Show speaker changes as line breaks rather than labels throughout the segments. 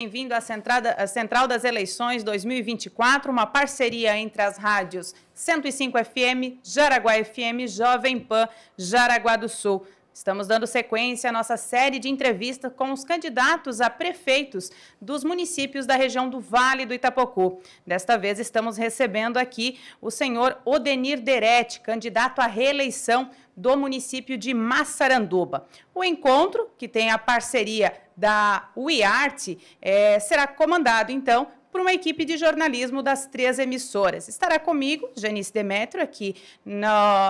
Bem-vindo à Central das Eleições 2024, uma parceria entre as rádios 105 FM, Jaraguá FM, Jovem Pan, Jaraguá do Sul. Estamos dando sequência à nossa série de entrevistas com os candidatos a prefeitos dos municípios da região do Vale do Itapocu. Desta vez estamos recebendo aqui o senhor Odenir Deretti, candidato à reeleição do município de Massaranduba. O encontro, que tem a parceria da UIARTE, é, será comandado, então, por uma equipe de jornalismo das três emissoras. Estará comigo, Janice Demetrio, aqui no,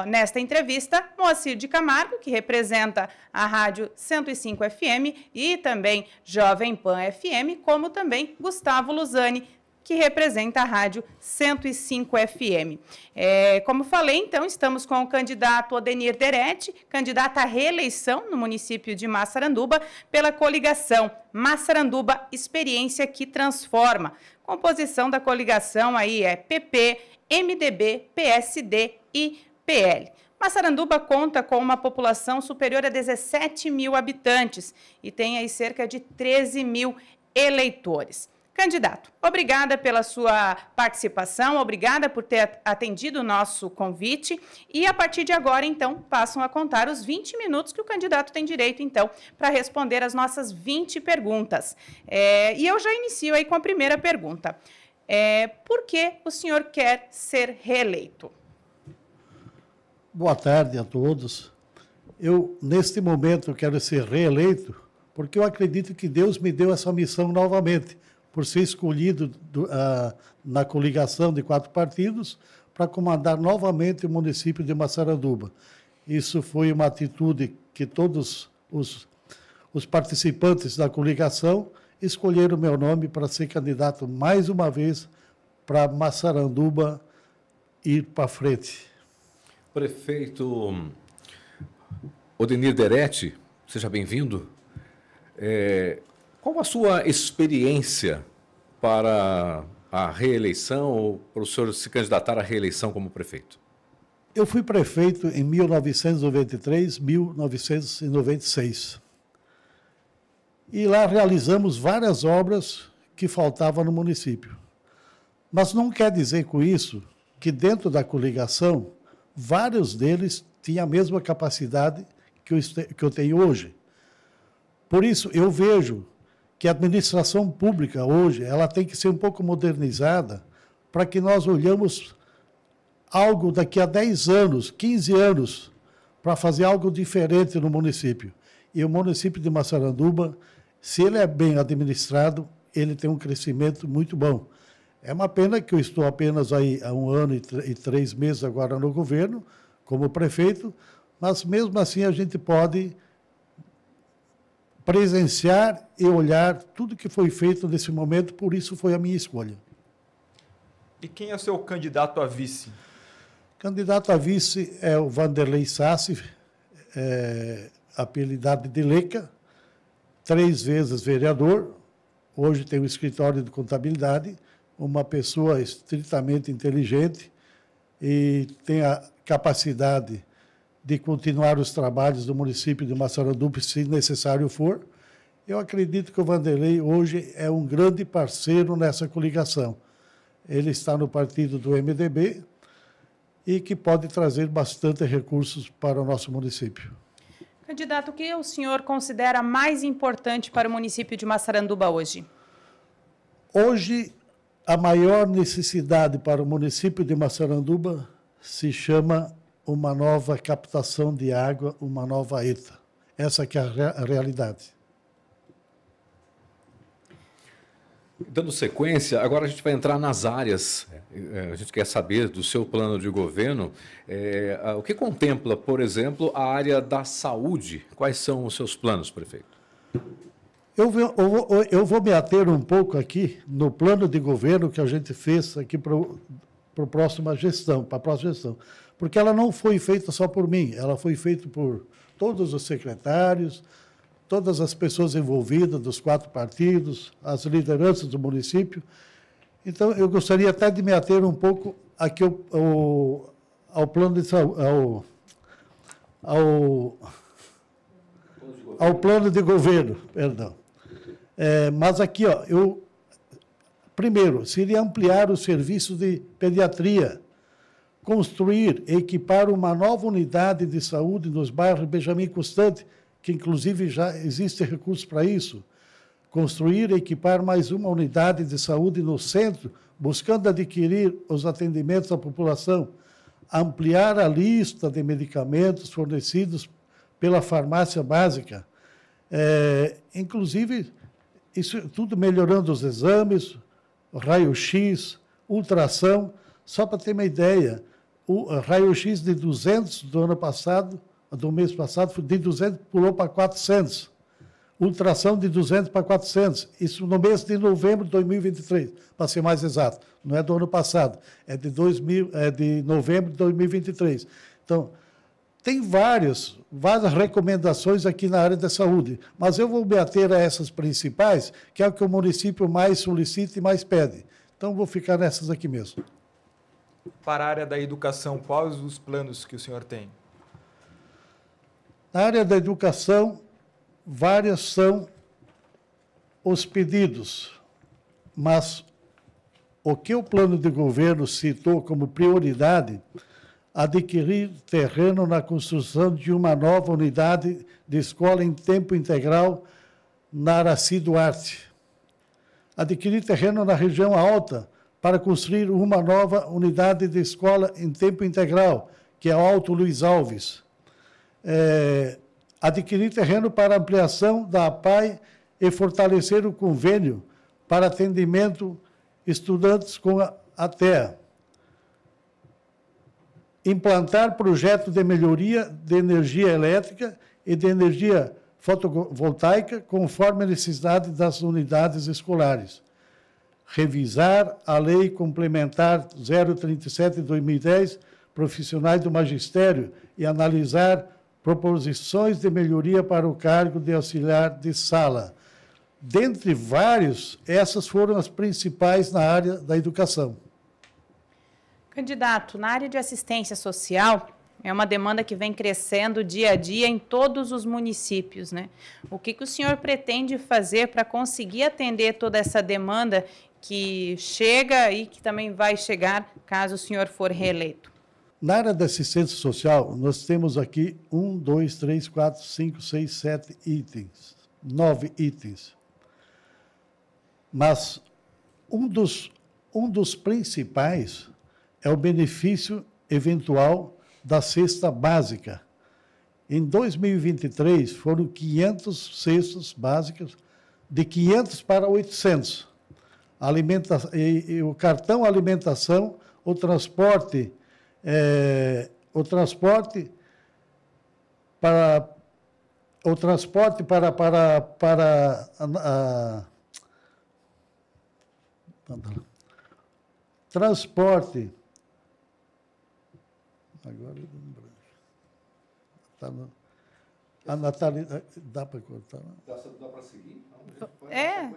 nesta entrevista, Moacir de Camargo, que representa a Rádio 105 FM e também Jovem Pan FM, como também Gustavo Luzani, que representa a Rádio 105 FM. É, como falei, então, estamos com o candidato Odenir Derete, candidato à reeleição no município de Massaranduba, pela coligação Massaranduba Experiência que Transforma. Composição da coligação aí é PP, MDB, PSD e PL. Massaranduba conta com uma população superior a 17 mil habitantes e tem aí cerca de 13 mil eleitores. Candidato, obrigada pela sua participação, obrigada por ter atendido o nosso convite. E a partir de agora, então, passam a contar os 20 minutos que o candidato tem direito, então, para responder as nossas 20 perguntas. É, e eu já inicio aí com a primeira pergunta. É, por que o senhor quer ser reeleito?
Boa tarde a todos. Eu, neste momento, quero ser reeleito porque eu acredito que Deus me deu essa missão novamente por ser escolhido do, uh, na coligação de quatro partidos para comandar novamente o município de Massaranduba. Isso foi uma atitude que todos os, os participantes da coligação escolheram meu nome para ser candidato mais uma vez para Massaranduba ir para frente.
Prefeito Odenir Deretti, seja bem-vindo. É, qual a sua experiência para a reeleição ou para o senhor se candidatar à reeleição como prefeito?
Eu fui prefeito em 1993, 1996. E lá realizamos várias obras que faltavam no município. Mas não quer dizer com isso que dentro da coligação, vários deles tinham a mesma capacidade que eu, que eu tenho hoje. Por isso, eu vejo que a administração pública hoje ela tem que ser um pouco modernizada para que nós olhamos algo daqui a 10 anos, 15 anos, para fazer algo diferente no município. E o município de Massaranduba, se ele é bem administrado, ele tem um crescimento muito bom. É uma pena que eu estou apenas aí há um ano e três meses agora no governo, como prefeito, mas mesmo assim a gente pode presenciar e olhar tudo que foi feito nesse momento, por isso foi a minha escolha.
E quem é o seu candidato a vice?
Candidato a vice é o Vanderlei Sassi, é, apelidado de Leca, três vezes vereador, hoje tem um escritório de contabilidade, uma pessoa estritamente inteligente e tem a capacidade de continuar os trabalhos do município de Massaranduba, se necessário for. Eu acredito que o Vanderlei hoje é um grande parceiro nessa coligação. Ele está no partido do MDB e que pode trazer bastante recursos para o nosso município.
Candidato, o que o senhor considera mais importante para o município de Massaranduba hoje?
Hoje, a maior necessidade para o município de Massaranduba se chama uma nova captação de água, uma nova ETA. Essa que é a realidade.
Dando sequência, agora a gente vai entrar nas áreas. É, é, a gente quer saber do seu plano de governo é, o que contempla, por exemplo, a área da saúde. Quais são os seus planos, prefeito?
Eu vou, eu vou, eu vou me ater um pouco aqui no plano de governo que a gente fez aqui para o para a próxima gestão, para a próxima gestão. Porque ela não foi feita só por mim, ela foi feita por todos os secretários, todas as pessoas envolvidas dos quatro partidos, as lideranças do município. Então, eu gostaria até de me ater um pouco aqui ao, ao, ao plano de saúde, ao, ao, ao plano de governo, perdão. É, mas aqui, ó, eu Primeiro, seria ampliar o serviço de pediatria, construir e equipar uma nova unidade de saúde nos bairros Benjamin Constante, que inclusive já existe recursos para isso, construir e equipar mais uma unidade de saúde no centro, buscando adquirir os atendimentos à população, ampliar a lista de medicamentos fornecidos pela farmácia básica, é, inclusive isso tudo melhorando os exames, raio-x, ultrassom, só para ter uma ideia, o raio-x de 200 do ano passado, do mês passado, de 200 pulou para 400. Ultração de 200 para 400. Isso no mês de novembro de 2023, para ser mais exato. Não é do ano passado, é de, 2000, é de novembro de 2023. Então, tem várias várias recomendações aqui na área da saúde, mas eu vou me ater a essas principais, que é o que o município mais solicita e mais pede. Então, vou ficar nessas aqui mesmo.
Para a área
da educação, quais os planos que o senhor tem?
Na área da educação, várias são os pedidos, mas o que o plano de governo citou como prioridade adquirir terreno na construção de uma nova unidade de escola em tempo integral na Araci Duarte. Adquirir terreno na região alta para construir uma nova unidade de escola em tempo integral, que é o Alto Luiz Alves. É, adquirir terreno para ampliação da APAI e fortalecer o convênio para atendimento estudantes com a, a TEA implantar projetos de melhoria de energia elétrica e de energia fotovoltaica conforme a necessidade das unidades escolares. Revisar a Lei Complementar 037 de 2010, profissionais do magistério, e analisar proposições de melhoria para o cargo de auxiliar de sala. Dentre vários, essas foram as principais na área da educação.
Candidato, na área de assistência social, é uma demanda que vem crescendo dia a dia em todos os municípios. Né? O que, que o senhor pretende fazer para conseguir atender toda essa demanda que chega e que também vai chegar caso o senhor for reeleito?
Na área da assistência social, nós temos aqui um, dois, três, quatro, cinco, seis, sete itens, nove itens. Mas um dos, um dos principais é o benefício eventual da cesta básica. Em 2023, foram 500 cestas básicas, de 500 para 800. Alimenta e, e o cartão alimentação, o transporte, é, o transporte para o transporte para para para a, a, transporte Agora eu dou um branco. Tá no... A Natália, eh, Dá para cortar? Dá, dá para seguir?
Não, é.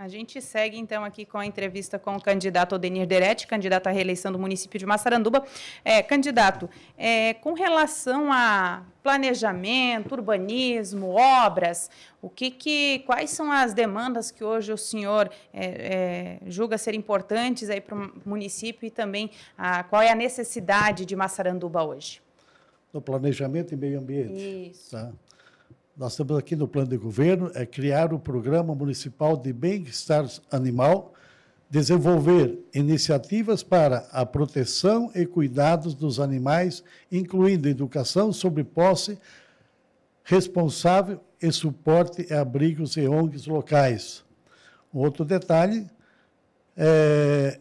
A gente segue então aqui com a entrevista com o candidato Odenir Deretti, candidato à reeleição do município de Massaranduba. É, candidato, é, com relação a planejamento, urbanismo, obras, o que, que quais são as demandas que hoje o senhor é, é julga ser importantes aí para o município e também a, qual é a necessidade de Massaranduba hoje?
Do planejamento e meio ambiente. Isso. Tá? nós estamos aqui no plano de governo, é criar o Programa Municipal de Bem-Estar Animal, desenvolver iniciativas para a proteção e cuidados dos animais, incluindo educação sobre posse responsável e suporte a abrigos e ONGs locais. Um outro detalhe é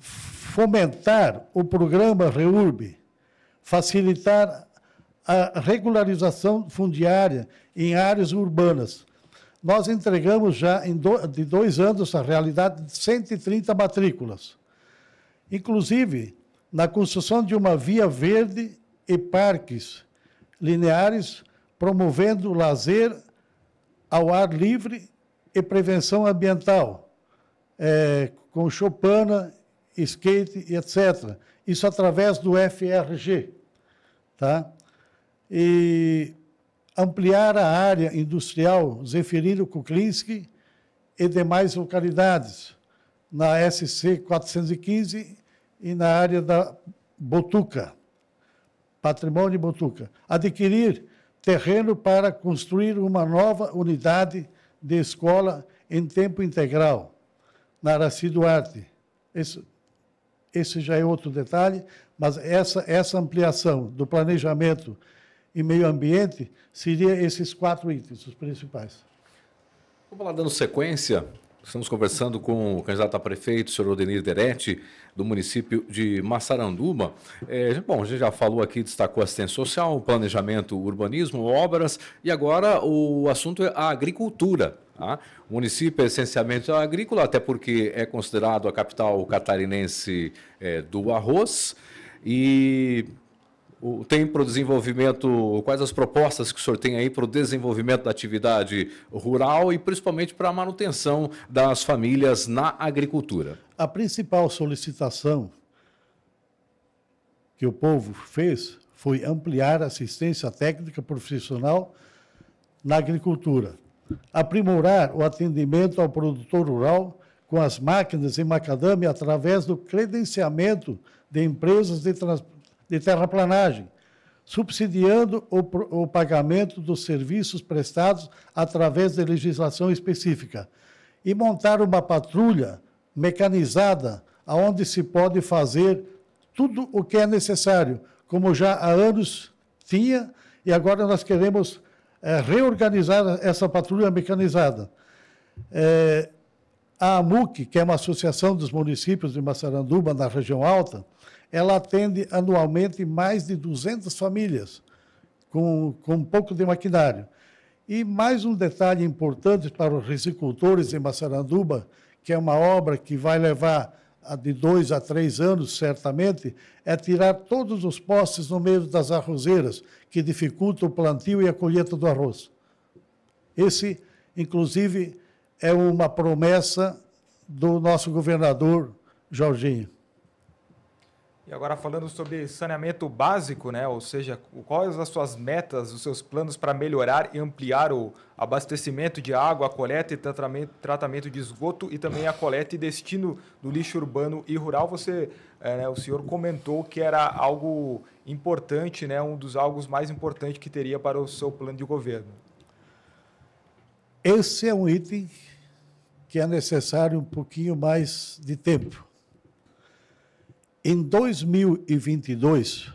fomentar o programa REURB, facilitar a regularização fundiária em áreas urbanas. Nós entregamos já em do, de dois anos, a realidade, de 130 matrículas. Inclusive, na construção de uma via verde e parques lineares, promovendo lazer ao ar livre e prevenção ambiental, é, com chopana, skate, etc. Isso através do FRG tá? E ampliar a área industrial Zeferino Kuklinski e demais localidades na SC 415 e na área da Botuca, patrimônio Botuca. Adquirir terreno para construir uma nova unidade de escola em tempo integral, na Araci Duarte. Isso esse já é outro detalhe, mas essa, essa ampliação do planejamento e meio ambiente seria esses quatro itens, os principais.
Vamos lá, dando sequência, estamos conversando com o candidato a prefeito, o senhor Odenir Deretti, do município de Massaranduba. É, bom, a gente já falou aqui, destacou assistência social, planejamento, urbanismo, obras, e agora o assunto é a agricultura. Tá? O município é essencialmente agrícola, até porque é considerado a capital catarinense é, do arroz. E tem para o desenvolvimento, quais as propostas que o senhor tem aí para o desenvolvimento da atividade rural e principalmente para a manutenção das famílias na agricultura?
A principal solicitação que o povo fez foi ampliar a assistência técnica profissional na agricultura aprimorar o atendimento ao produtor rural com as máquinas em macadame através do credenciamento de empresas de, trans, de terraplanagem, subsidiando o, o pagamento dos serviços prestados através de legislação específica, e montar uma patrulha mecanizada aonde se pode fazer tudo o que é necessário, como já há anos tinha, e agora nós queremos é reorganizar essa patrulha é mecanizada. É, a AMUC, que é uma associação dos municípios de Massaranduba, na região alta, ela atende anualmente mais de 200 famílias com, com um pouco de maquinário. E mais um detalhe importante para os risicultores em Massaranduba, que é uma obra que vai levar de dois a três anos, certamente, é tirar todos os postes no meio das arrozeiras, que dificulta o plantio e a colheita do arroz. Esse, inclusive, é uma promessa do nosso governador Jorginho.
E agora falando sobre saneamento básico, né? Ou seja, quais as suas metas, os seus planos para melhorar e ampliar o abastecimento de água, a coleta e tratamento, de esgoto e também a coleta e destino do lixo urbano e rural. Você, é, né, o senhor comentou que era algo importante, né? Um dos algo mais importantes que teria para o seu plano de governo.
Esse é um item que é necessário um pouquinho mais de tempo em 2022,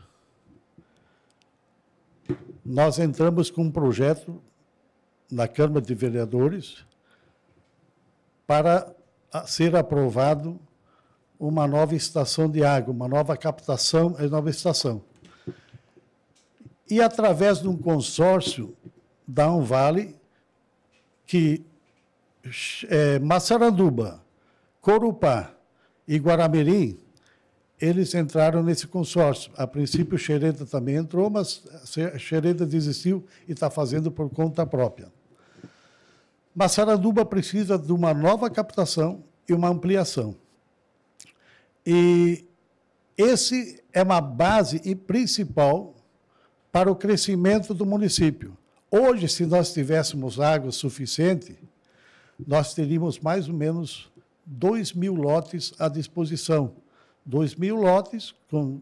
nós entramos com um projeto na Câmara de Vereadores para ser aprovado uma nova estação de água, uma nova captação e nova estação. E através de um consórcio da Unvale, que é, Massaranduba, Corupá e Guaramirim eles entraram nesse consórcio. A princípio, Xereda também entrou, mas Xereda desistiu e está fazendo por conta própria. Mas Saranduba precisa de uma nova captação e uma ampliação. E esse é uma base e principal para o crescimento do município. Hoje, se nós tivéssemos água suficiente, nós teríamos mais ou menos 2 mil lotes à disposição 2 mil lotes, com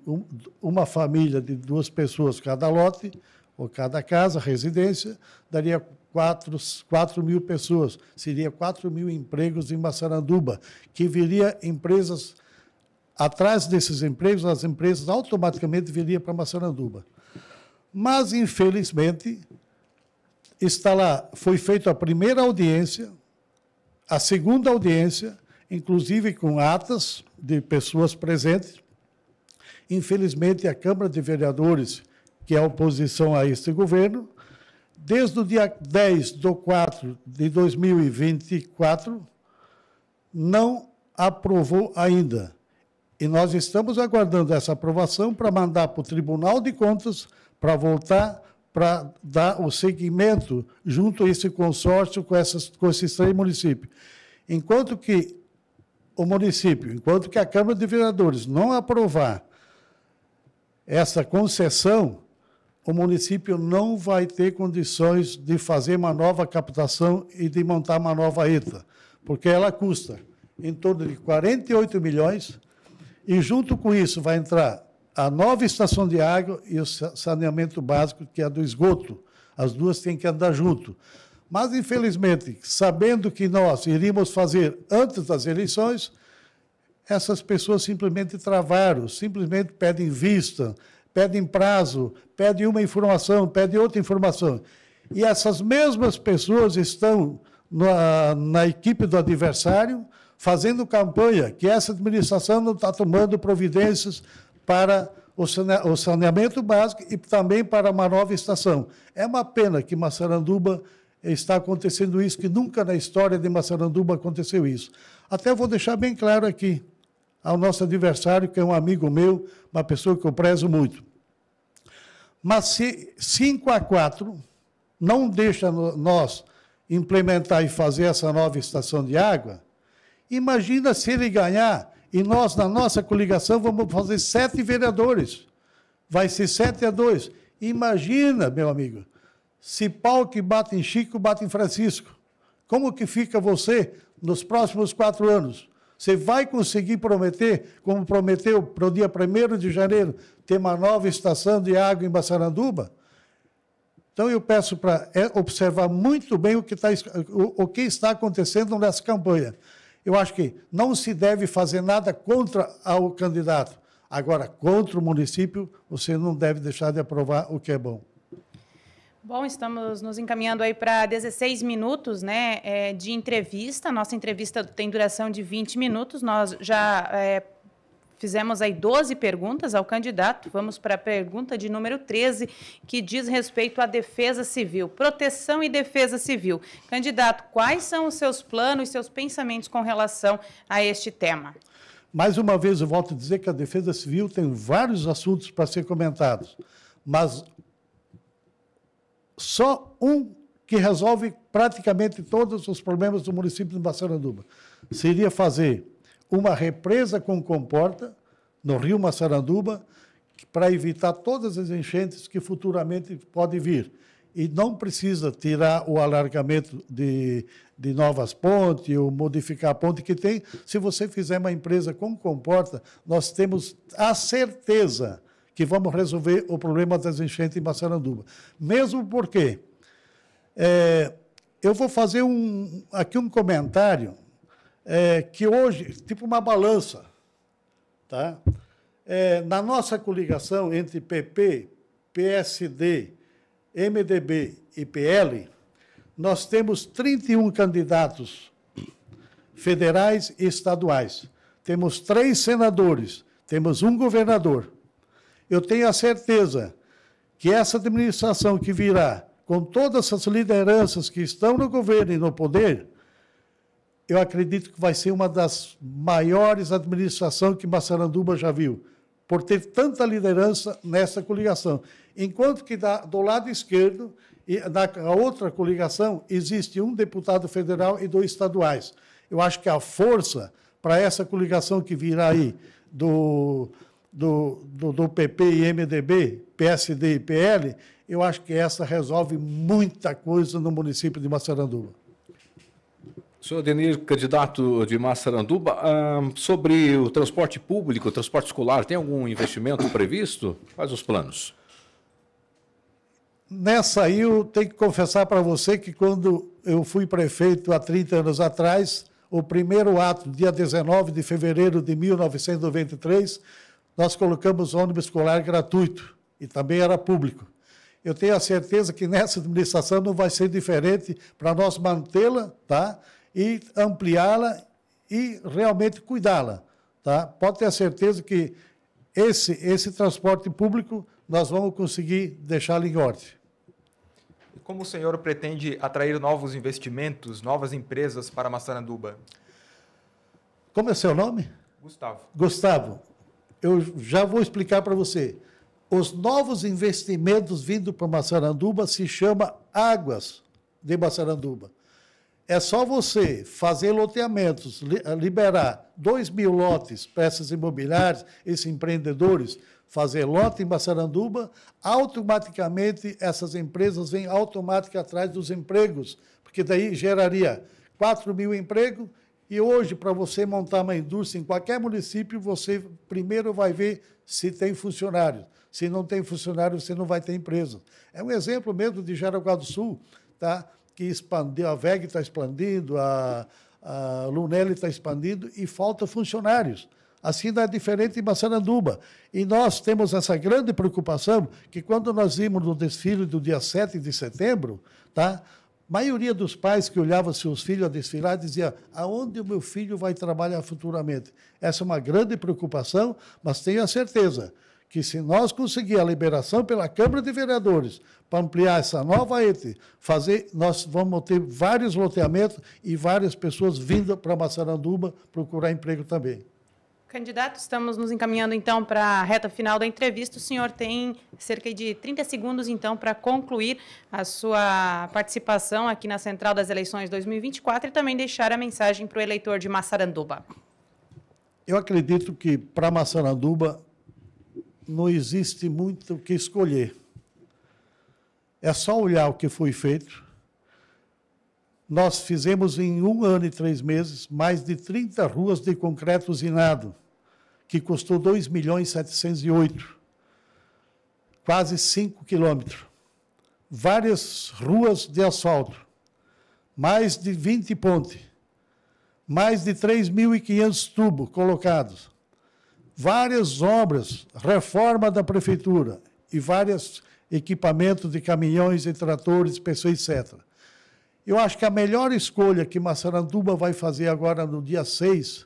uma família de duas pessoas cada lote, ou cada casa, residência, daria 4, 4 mil pessoas, seria 4 mil empregos em Massaranduba, que viria empresas, atrás desses empregos, as empresas automaticamente viriam para Massaranduba. Mas, infelizmente, está lá, foi feita a primeira audiência, a segunda audiência, inclusive com atas de pessoas presentes. Infelizmente, a Câmara de Vereadores, que é a oposição a este governo, desde o dia 10 de 4 de 2024, não aprovou ainda. E nós estamos aguardando essa aprovação para mandar para o Tribunal de Contas para voltar para dar o seguimento junto a esse consórcio com, essas, com esses três municípios. Enquanto que o município, enquanto que a Câmara de Vereadores não aprovar essa concessão, o município não vai ter condições de fazer uma nova captação e de montar uma nova ETA, porque ela custa em torno de 48 milhões e junto com isso vai entrar a nova estação de água e o saneamento básico que é do esgoto. As duas têm que andar junto. Mas, infelizmente, sabendo que nós iríamos fazer antes das eleições, essas pessoas simplesmente travaram, simplesmente pedem vista, pedem prazo, pedem uma informação, pedem outra informação. E essas mesmas pessoas estão na, na equipe do adversário fazendo campanha que essa administração não está tomando providências para o saneamento básico e também para uma nova estação. É uma pena que Massaranduba está acontecendo isso, que nunca na história de Massaranduba aconteceu isso. Até vou deixar bem claro aqui ao nosso adversário, que é um amigo meu, uma pessoa que eu prezo muito. Mas se 5 a 4 não deixa nós implementar e fazer essa nova estação de água, imagina se ele ganhar e nós, na nossa coligação, vamos fazer sete vereadores. Vai ser 7 a 2. Imagina, meu amigo, se pau que bate em Chico, bate em Francisco. Como que fica você nos próximos quatro anos? Você vai conseguir prometer, como prometeu para o dia 1 de janeiro, ter uma nova estação de água em Bassaranduba? Então, eu peço para é, observar muito bem o que, está, o, o que está acontecendo nessa campanha. Eu acho que não se deve fazer nada contra o candidato. Agora, contra o município, você não deve deixar de aprovar o que é bom.
Bom, estamos nos encaminhando aí para 16 minutos né, é, de entrevista. Nossa entrevista tem duração de 20 minutos. Nós já é, fizemos aí 12 perguntas ao candidato. Vamos para a pergunta de número 13, que diz respeito à defesa civil, proteção e defesa civil. Candidato, quais são os seus planos, seus pensamentos com relação a este tema?
Mais uma vez, eu volto a dizer que a defesa civil tem vários assuntos para ser comentados, mas só um que resolve praticamente todos os problemas do município de Massaranduba. Seria fazer uma represa com comporta no rio Massaranduba para evitar todas as enchentes que futuramente podem vir. E não precisa tirar o alargamento de, de novas pontes ou modificar a ponte que tem. Se você fizer uma empresa com comporta, nós temos a certeza que vamos resolver o problema das enchentes em Massaranduba. Mesmo porque é, eu vou fazer um, aqui um comentário é, que hoje, tipo uma balança, tá? É, na nossa coligação entre PP, PSD, MDB e PL, nós temos 31 candidatos federais e estaduais. Temos três senadores, temos um governador. Eu tenho a certeza que essa administração que virá, com todas essas lideranças que estão no governo e no poder, eu acredito que vai ser uma das maiores administrações que Massaranduba já viu, por ter tanta liderança nessa coligação. Enquanto que da, do lado esquerdo, e na outra coligação, existe um deputado federal e dois estaduais. Eu acho que a força para essa coligação que virá aí do do, do, do, PP e MDB, PSD e PL, eu acho que essa resolve muita coisa no município de Massaranduba.
Senhor Denir, candidato de Massaranduba, sobre o transporte público, o transporte escolar, tem algum investimento previsto? Quais os planos?
Nessa aí, eu tenho que confessar para você que quando eu fui prefeito há 30 anos atrás, o primeiro ato, dia 19 de fevereiro de 1993, nós colocamos ônibus escolar gratuito e também era público. Eu tenho a certeza que nessa administração não vai ser diferente para nós mantê-la, tá? E ampliá-la e realmente cuidá-la, tá? Pode ter a certeza que esse esse transporte público nós vamos conseguir deixá-lo em ordem.
E como o senhor pretende atrair novos investimentos, novas empresas para Massaranduba?
Como é seu nome? Gustavo. Gustavo eu já vou explicar para você. Os novos investimentos vindo para Massaranduba se chama Águas de Massaranduba. É só você fazer loteamentos, eh, liberar 2 mil lotes para essas imobiliárias, esses empreendedores, fazer lote em Massaranduba, automaticamente essas empresas vêm automaticamente atrás dos empregos, porque daí geraria 4 mil empregos e hoje, para você montar uma indústria em qualquer município, você primeiro vai ver se tem funcionários. Se não tem funcionário, você não vai ter empresa. É um exemplo mesmo de Jaraguá do Sul, tá? que expandiu, a VEG está expandindo, a, a Lunelli está expandindo e falta funcionários. Assim não é diferente em Massaranduba. E nós temos essa grande preocupação que quando nós vimos no desfile do dia 7 de setembro, tá? maioria dos pais que olhava seus filhos a desfilar dizia: aonde o meu filho vai trabalhar futuramente? Essa é uma grande preocupação, mas tenho a certeza que se nós conseguir a liberação pela Câmara de Vereadores para ampliar essa nova ETE, fazer, nós vamos ter vários loteamentos e várias pessoas vindo para Massaranduba procurar emprego também.
Candidato, estamos nos encaminhando então para a reta final da entrevista. O senhor tem cerca de 30 segundos então para concluir a sua participação aqui na Central das Eleições 2024 e também deixar a mensagem para o eleitor de Massaranduba.
Eu acredito que para Massaranduba não existe muito o que escolher. É só olhar o que foi feito. Nós fizemos em um ano e três meses mais de 30 ruas de concreto usinado que custou 2 milhões e 708, quase 5 quilômetros. Várias ruas de asfalto, mais de 20 pontes, mais de 3.500 tubos colocados, várias obras, reforma da prefeitura e vários equipamentos de caminhões e tratores, pessoas, etc. Eu acho que a melhor escolha que Massaranduba vai fazer agora no dia 6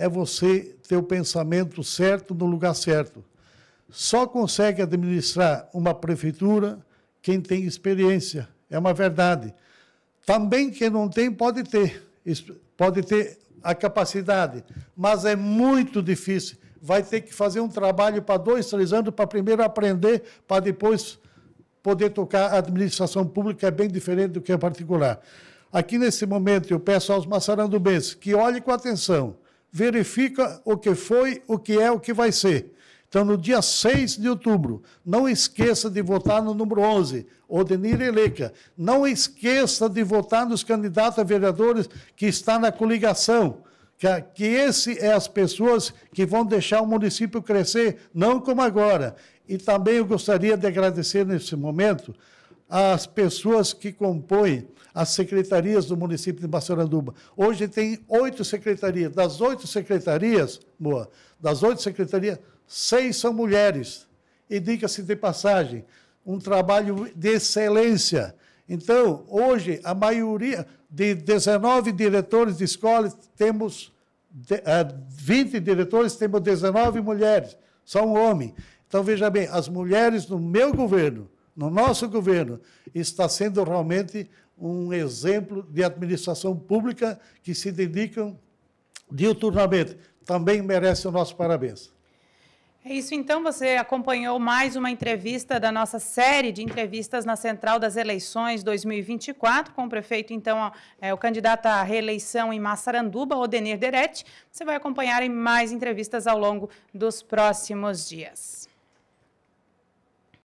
é você ter o pensamento certo no lugar certo. Só consegue administrar uma prefeitura quem tem experiência. É uma verdade. Também quem não tem pode ter, pode ter a capacidade, mas é muito difícil. Vai ter que fazer um trabalho para dois, três anos para primeiro aprender, para depois poder tocar a administração pública é bem diferente do que a é particular. Aqui nesse momento eu peço aos maçarandubenses que olhem com atenção verifica o que foi, o que é, o que vai ser. Então, no dia 6 de outubro, não esqueça de votar no número 11, Odenir Eleca. Não esqueça de votar nos candidatos a vereadores que está na coligação. Que, que esse é as pessoas que vão deixar o município crescer, não como agora. E também eu gostaria de agradecer nesse momento as pessoas que compõem as secretarias do município de Massaranduba. Hoje tem oito secretarias. Das oito secretarias, boa, das oito secretarias, seis são mulheres. E diga-se de passagem, um trabalho de excelência. Então, hoje, a maioria de 19 diretores de escolas, temos 20 eh, diretores, temos 19 mulheres, só um homem. Então, veja bem, as mulheres no meu governo, no nosso governo, está sendo realmente um exemplo de administração pública que se dedicam diuturnamente. Também merece o nosso parabéns.
É isso então, você acompanhou mais uma entrevista da nossa série de entrevistas na Central das Eleições 2024, com o prefeito, então, é, o candidato à reeleição em Massaranduba, Odenir Deretti. Você vai acompanhar em mais entrevistas ao longo dos próximos dias.